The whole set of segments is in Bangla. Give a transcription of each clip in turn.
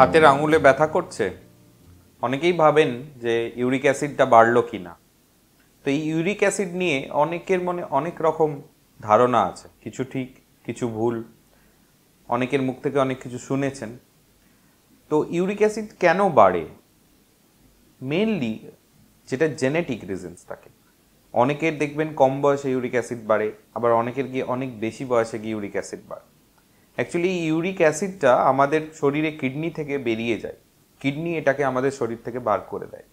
হাতের আঙুলে ব্যথা করছে অনেকেই ভাবেন যে ইউরিক অ্যাসিডটা বাড়লো কি না তো এই ইউরিক অ্যাসিড নিয়ে অনেকের মনে অনেক রকম ধারণা আছে কিছু ঠিক কিছু ভুল অনেকের মুখ থেকে অনেক কিছু শুনেছেন তো ইউরিক অ্যাসিড কেন বাড়ে মেনলি যেটা জেনেটিক রিজনস থাকে অনেকের দেখবেন কম বয়সে ইউরিক অ্যাসিড বাড়ে আবার অনেকের গিয়ে অনেক বেশি বয়সে গিয়ে ইউরিক অ্যাসিড বাড়ে অ্যাকচুয়ালি ইউরিক অ্যাসিডটা আমাদের শরীরে কিডনি থেকে বেরিয়ে যায় কিডনি এটাকে আমাদের শরীর থেকে বার করে দেয়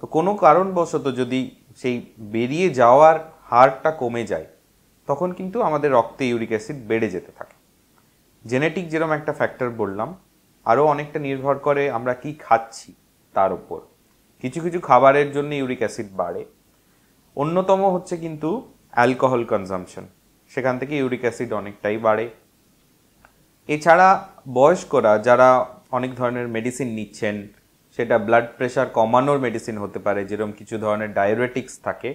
তো কোনো কারণবশত যদি সেই বেরিয়ে যাওয়ার হারটা কমে যায় তখন কিন্তু আমাদের রক্তে ইউরিক অ্যাসিড বেড়ে যেতে থাকে জেনেটিক যেরকম একটা ফ্যাক্টর বললাম আরও অনেকটা নির্ভর করে আমরা কি খাচ্ছি তার উপর কিছু কিছু খাবারের জন্য ইউরিক অ্যাসিড বাড়ে অন্যতম হচ্ছে কিন্তু অ্যালকোহল কনজামশন সেখান থেকে ইউরিক অ্যাসিড অনেকটাই বাড়ে এছাড়া বয়স্করা যারা অনেক ধরনের মেডিসিন নিচ্ছেন সেটা ব্লাড প্রেশার কমানোর মেডিসিন হতে পারে যেরকম কিছু ধরনের ডায়াবেটিক্স থাকে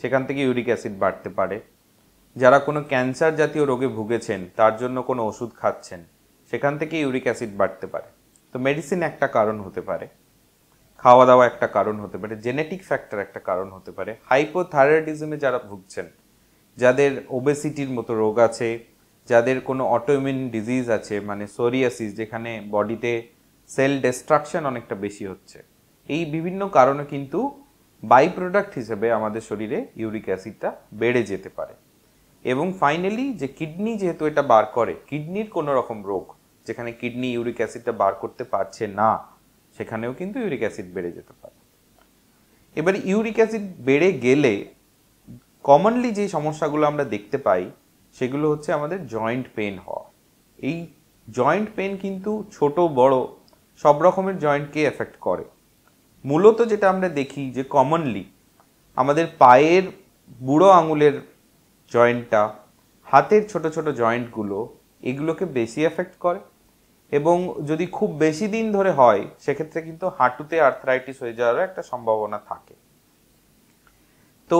সেখান থেকে ইউরিক অ্যাসিড বাড়তে পারে যারা কোনো ক্যান্সার জাতীয় রোগে ভুগেছেন তার জন্য কোনো ওষুধ খাচ্ছেন সেখান থেকে ইউরিক অ্যাসিড বাড়তে পারে তো মেডিসিন একটা কারণ হতে পারে খাওয়া দাওয়া একটা কারণ হতে পারে জেনেটিক ফ্যাক্টর একটা কারণ হতে পারে হাইপোথাইরয়েডিজমে যারা ভুগছেন যাদের ওবেসিটির মতো রোগ আছে যাদের কোনো অটোইমিউন ডিজিজ আছে মানে সোরিয়াসিস যেখানে বডিতে সেল ডেস্ট্রাকশন অনেকটা বেশি হচ্ছে এই বিভিন্ন কারণে কিন্তু বাই প্রোডাক্ট হিসেবে আমাদের শরীরে ইউরিক অ্যাসিডটা বেড়ে যেতে পারে এবং ফাইনালি যে কিডনি যেহেতু এটা বার করে কিডনির কোনো রকম রোগ যেখানে কিডনি ইউরিক অ্যাসিডটা বার করতে পারছে না সেখানেও কিন্তু ইউরিক অ্যাসিড বেড়ে যেতে পারে এবার ইউরিক অ্যাসিড বেড়ে গেলে কমনলি যে সমস্যাগুলো আমরা দেখতে পাই সেগুলো হচ্ছে আমাদের জয়েন্ট পেন হওয়া এই জয়েন্ট পেন কিন্তু ছোট বড় সব রকমের জয়েন্টকে এফেক্ট করে মূলত যেটা আমরা দেখি যে কমনলি আমাদের পায়ের বুড়ো আঙুলের জয়েন্টটা হাতের ছোট ছোট জয়েন্টগুলো এগুলোকে বেশি এফেক্ট করে এবং যদি খুব বেশি দিন ধরে হয় সেক্ষেত্রে কিন্তু হাঁটুতে আর্থরাইটিস হয়ে যাওয়ার একটা সম্ভাবনা থাকে তো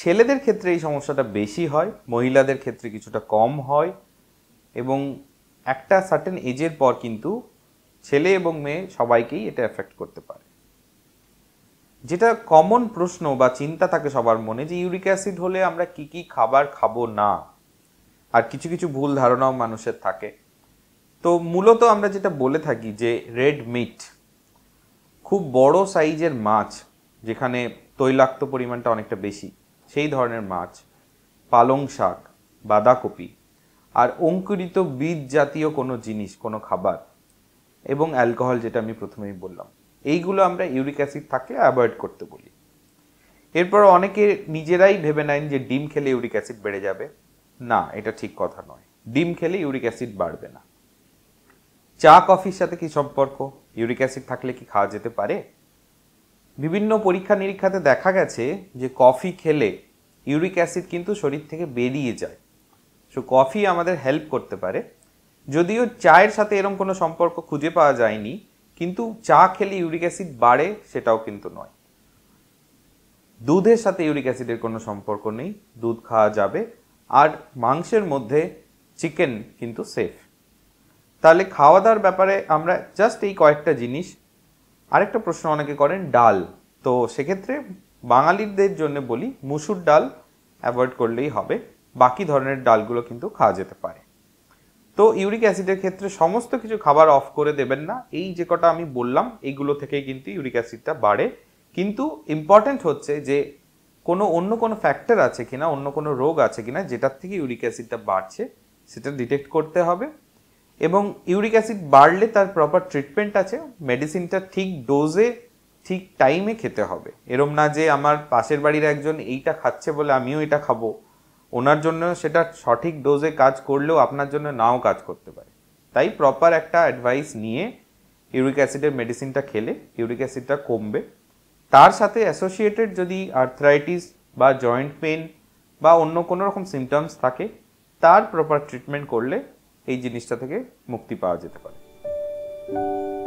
ছেলেদের ক্ষেত্রে এই সমস্যাটা বেশি হয় মহিলাদের ক্ষেত্রে কিছুটা কম হয় এবং একটা সার্টেন এজের পর কিন্তু ছেলে এবং মেয়ে সবাইকেই এটা এফেক্ট করতে পারে যেটা কমন প্রশ্ন বা চিন্তা থাকে সবার মনে যে ইউরিক অ্যাসিড হলে আমরা কি কি খাবার খাবো না আর কিছু কিছু ভুল ধারণাও মানুষের থাকে তো মূলত আমরা যেটা বলে থাকি যে রেড মিট খুব বড় সাইজের মাছ যেখানে তৈলাক্ত পরিমাণটা অনেকটা বেশি সেই ধরনের মাছ পালং শাক বাঁধাকপি আর অঙ্কুরিত বীজ জাতীয় কোনো জিনিস কোনো খাবার এবং অ্যালকোহল যেটা আমি প্রথমেই বললাম এইগুলো আমরা ইউরিক অ্যাসিড থাকে অ্যাভয়েড করতে বলি এরপর অনেকে নিজেরাই ভেবে নেন যে ডিম খেলে ইউরিক অ্যাসিড বেড়ে যাবে না এটা ঠিক কথা নয় ডিম খেলে ইউরিক অ্যাসিড বাড়বে না চা কফির সাথে কি সম্পর্ক ইউরিক অ্যাসিড থাকলে কি খাওয়া যেতে পারে বিভিন্ন পরীক্ষা নিরীক্ষাতে দেখা গেছে যে কফি খেলে ইউরিক অ্যাসিড কিন্তু শরীর থেকে বেরিয়ে যায় সো কফি আমাদের হেল্প করতে পারে যদিও চায়ের সাথে এরম কোনো সম্পর্ক খুঁজে পাওয়া যায়নি কিন্তু চা খেলে ইউরিক অ্যাসিড বাড়ে সেটাও কিন্তু নয় দুধের সাথে ইউরিক অ্যাসিডের কোনো সম্পর্ক নেই দুধ খাওয়া যাবে আর মাংসের মধ্যে চিকেন কিন্তু সেফ তাহলে খাওয়া দাওয়ার ব্যাপারে আমরা জাস্ট এই কয়েকটা জিনিস আরেকটা প্রশ্ন অনেকে করেন ডাল তো সেক্ষেত্রে বাঙালিদের জন্য বলি মুসুর ডাল অ্যাভয়েড করলেই হবে বাকি ধরনের ডালগুলো কিন্তু খাওয়া যেতে পারে তো ইউরিক অ্যাসিডের ক্ষেত্রে সমস্ত কিছু খাবার অফ করে দেবেন না এই যে কটা আমি বললাম এইগুলো থেকেই কিন্তু ইউরিক অ্যাসিডটা বাড়ে কিন্তু ইম্পর্ট্যান্ট হচ্ছে যে কোনো অন্য কোনো ফ্যাক্টর আছে কিনা অন্য কোনো রোগ আছে কিনা যেটার থেকে ইউরিক অ্যাসিডটা বাড়ছে সেটা ডিটেক্ট করতে হবে এবং ইউরিক অ্যাসিড বাড়লে তার প্রপার ট্রিটমেন্ট আছে মেডিসিনটা ঠিক ডোজে ঠিক টাইমে খেতে হবে এরম না যে আমার পাশের বাড়ির একজন এইটা খাচ্ছে বলে আমিও এটা খাবো ওনার জন্য সেটা সঠিক ডোজে কাজ করলেও আপনার জন্য নাও কাজ করতে পারে তাই প্রপার একটা অ্যাডভাইস নিয়ে ইউরিক অ্যাসিডের মেডিসিনটা খেলে ইউরিক অ্যাসিডটা কমবে তার সাথে অ্যাসোসিয়েটেড যদি আর্থরাইটিস বা জয়েন্ট পেন বা অন্য কোনো রকম সিমটমস থাকে তার প্রপার ট্রিটমেন্ট করলে এই জিনিসটা থেকে মুক্তি পাওয়া যেতে পারে